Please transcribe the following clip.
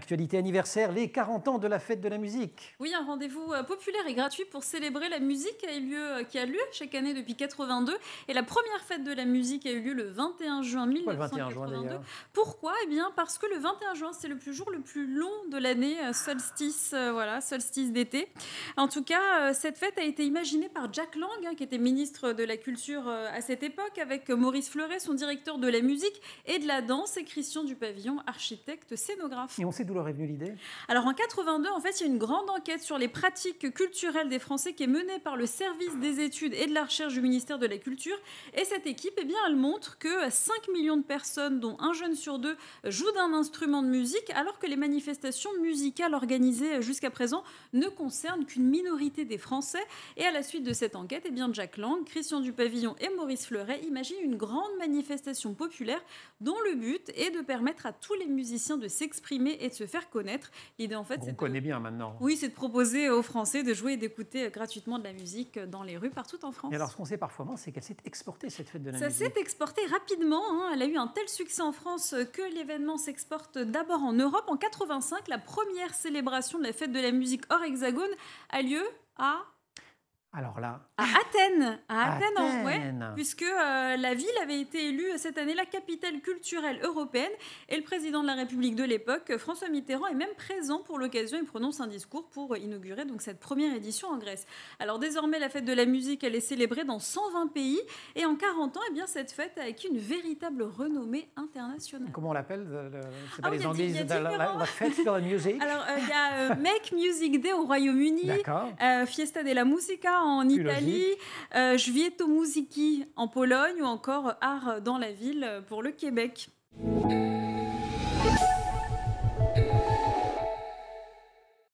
Actualité anniversaire, les 40 ans de la fête de la musique. Oui, un rendez-vous euh, populaire et gratuit pour célébrer la musique a eu lieu, euh, qui a lieu chaque année depuis 82. Et la première fête de la musique a eu lieu le 21 juin 1982. Pourquoi, 21 Eh bien parce que le 21 juin, c'est le plus jour le plus long de l'année, euh, solstice, voilà, solstice d'été. En tout cas, cette fête a été imaginée par Jack Lang, hein, qui était ministre de la Culture à cette époque, avec Maurice Fleuret, son directeur de la musique et de la danse, et Christian Dupavillon, architecte scénographe. on leur l'idée Alors en 82, en fait, il y a une grande enquête sur les pratiques culturelles des Français qui est menée par le service des études et de la recherche du ministère de la Culture. Et cette équipe, eh bien, elle montre que 5 millions de personnes, dont un jeune sur deux, jouent d'un instrument de musique, alors que les manifestations musicales organisées jusqu'à présent ne concernent qu'une minorité des Français. Et à la suite de cette enquête, eh bien, Jack Lang, Christian Dupavillon et Maurice Fleuret imaginent une grande manifestation populaire dont le but est de permettre à tous les musiciens de s'exprimer et de se faire connaître. L'idée, en fait, on connaît bien maintenant. Oui, c'est de proposer aux Français de jouer et d'écouter euh, gratuitement de la musique euh, dans les rues partout en France. Et alors, ce qu'on sait parfois, c'est qu'elle s'est exportée cette fête de la musique. Ça s'est exporté rapidement. Hein. Elle a eu un tel succès en France euh, que l'événement s'exporte d'abord en Europe. En 85, la première célébration de la fête de la musique hors hexagone a lieu à alors là. À Athènes, à Athènes, en puisque euh, la ville avait été élue cette année la capitale culturelle européenne et le président de la République de l'époque, François Mitterrand, est même présent pour l'occasion. et prononce un discours pour inaugurer donc cette première édition en Grèce. Alors désormais, la fête de la musique, elle est célébrée dans 120 pays et en 40 ans, et eh bien cette fête a acquis une véritable renommée internationale. Comment on l'appelle C'est ah, pas les la, fête de la musique. Alors il y a Make Music Day au Royaume-Uni, euh, Fiesta de la Musica en Italie, euh, Musiki en Pologne ou encore Art dans la ville pour le Québec.